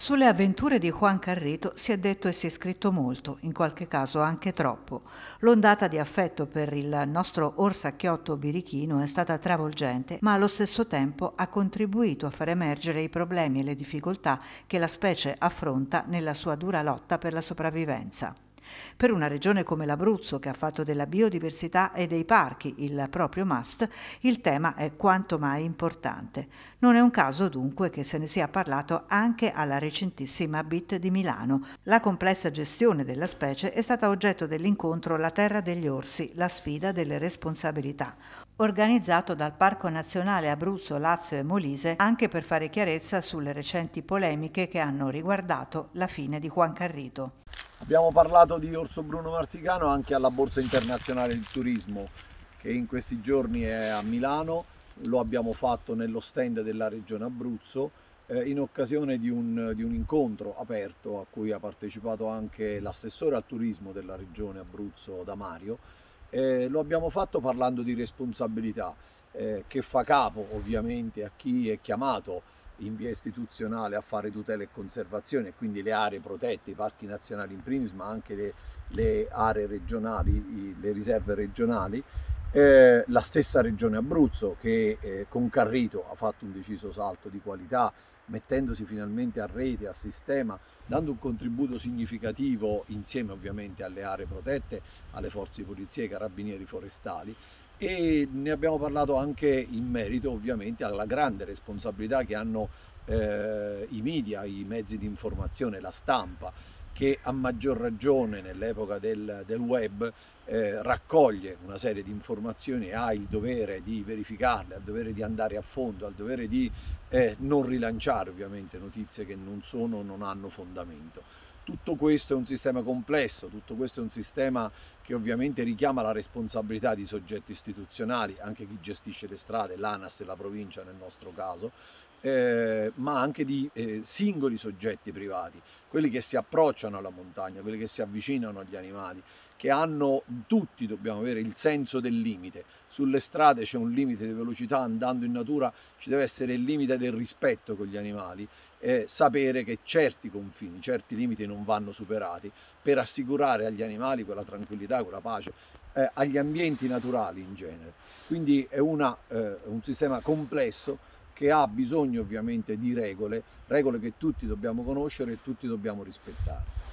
Sulle avventure di Juan Carrito si è detto e si è scritto molto, in qualche caso anche troppo. L'ondata di affetto per il nostro orsacchiotto birichino è stata travolgente, ma allo stesso tempo ha contribuito a far emergere i problemi e le difficoltà che la specie affronta nella sua dura lotta per la sopravvivenza. Per una regione come l'Abruzzo, che ha fatto della biodiversità e dei parchi il proprio must, il tema è quanto mai importante. Non è un caso dunque che se ne sia parlato anche alla recentissima BIT di Milano. La complessa gestione della specie è stata oggetto dell'incontro La Terra degli Orsi, la sfida delle responsabilità, organizzato dal Parco Nazionale Abruzzo, Lazio e Molise anche per fare chiarezza sulle recenti polemiche che hanno riguardato la fine di Juan Carrito. Abbiamo parlato di Orso Bruno Marzicano anche alla Borsa Internazionale del Turismo che in questi giorni è a Milano, lo abbiamo fatto nello stand della Regione Abruzzo eh, in occasione di un, di un, incontro aperto a cui ha partecipato anche l'assessore al turismo della Regione Abruzzo Damario. Eh, lo abbiamo fatto parlando di responsabilità eh, che fa capo ovviamente a chi è chiamato in via istituzionale a fare tutela e conservazione, quindi le aree protette, i parchi nazionali in primis, ma anche le, le aree regionali, le riserve regionali. Eh, la stessa regione Abruzzo che eh, con Carrito ha fatto un deciso salto di qualità mettendosi finalmente a rete, a sistema, dando un contributo significativo insieme ovviamente alle aree protette, alle forze di polizia e ai carabinieri forestali e ne abbiamo parlato anche in merito ovviamente alla grande responsabilità che hanno eh, i media, i mezzi di informazione, la stampa che a maggior ragione nell'epoca del, del web eh, raccoglie una serie di informazioni e ha il dovere di verificarle, ha il dovere di andare a fondo, ha il dovere di eh, non rilanciare ovviamente notizie che non sono, non hanno fondamento tutto questo è un sistema complesso, tutto questo è un sistema che ovviamente richiama la responsabilità di soggetti istituzionali, anche chi gestisce le strade, l'ANAS e la provincia nel nostro caso, eh, ma anche di eh, singoli soggetti privati, quelli che si approcciano alla montagna, quelli che si avvicinano agli animali, che hanno tutti, dobbiamo avere il senso del limite. Sulle strade c'è un limite di velocità, andando in natura ci deve essere il limite del rispetto con gli animali e sapere che certi confini, certi limiti non vanno superati per assicurare agli animali quella tranquillità, quella pace, eh, agli ambienti naturali in genere. Quindi è una, eh, un sistema complesso che ha bisogno ovviamente di regole, regole che tutti dobbiamo conoscere e tutti dobbiamo rispettare.